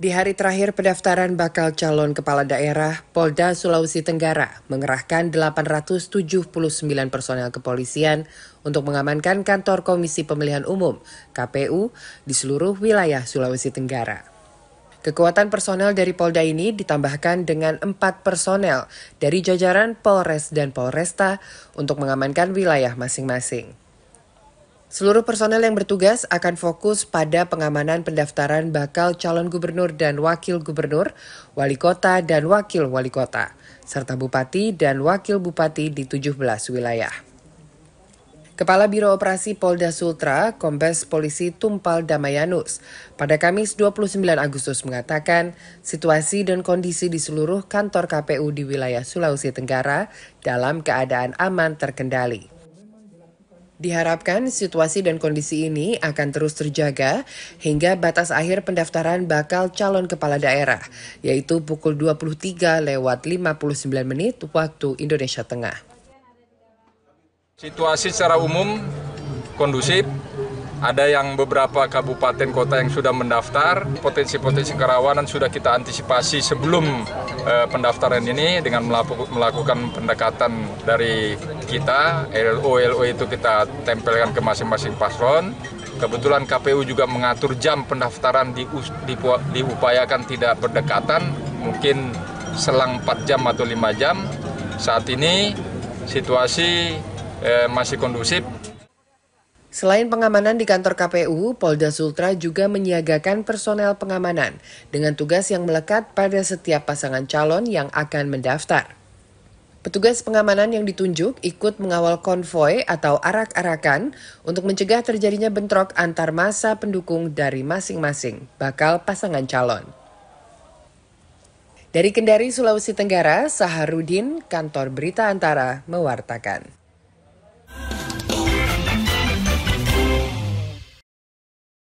Di hari terakhir pendaftaran bakal calon kepala daerah, Polda Sulawesi Tenggara mengerahkan 879 personel kepolisian untuk mengamankan kantor Komisi Pemilihan Umum (KPU) di seluruh wilayah Sulawesi Tenggara. Kekuatan personel dari Polda ini ditambahkan dengan empat personel dari jajaran Polres dan Polresta untuk mengamankan wilayah masing-masing. Seluruh personel yang bertugas akan fokus pada pengamanan pendaftaran bakal calon gubernur dan wakil gubernur, wali kota dan wakil wali kota, serta bupati dan wakil bupati di 17 wilayah. Kepala Biro Operasi Polda Sultra, Kombes Polisi Tumpal Damayanus, pada Kamis 29 Agustus mengatakan situasi dan kondisi di seluruh kantor KPU di wilayah Sulawesi Tenggara dalam keadaan aman terkendali. Diharapkan situasi dan kondisi ini akan terus terjaga hingga batas akhir pendaftaran bakal calon kepala daerah, yaitu pukul 23 lewat 59 menit waktu Indonesia Tengah. Situasi secara umum kondusif, ada yang beberapa kabupaten kota yang sudah mendaftar, potensi-potensi kerawanan sudah kita antisipasi sebelum eh, pendaftaran ini dengan melakukan pendekatan dari kita, LLO, lo itu kita tempelkan ke masing-masing paslon. Kebetulan KPU juga mengatur jam pendaftaran di, diupayakan tidak berdekatan, mungkin selang 4 jam atau 5 jam. Saat ini situasi eh, masih kondusif. Selain pengamanan di kantor KPU, Polda Sultra juga menyiagakan personel pengamanan dengan tugas yang melekat pada setiap pasangan calon yang akan mendaftar. Petugas pengamanan yang ditunjuk ikut mengawal konvoy atau arak-arakan untuk mencegah terjadinya bentrok antar masa pendukung dari masing-masing bakal pasangan calon. Dari Kendari, Sulawesi Tenggara, Saharudin, Kantor Berita Antara, mewartakan.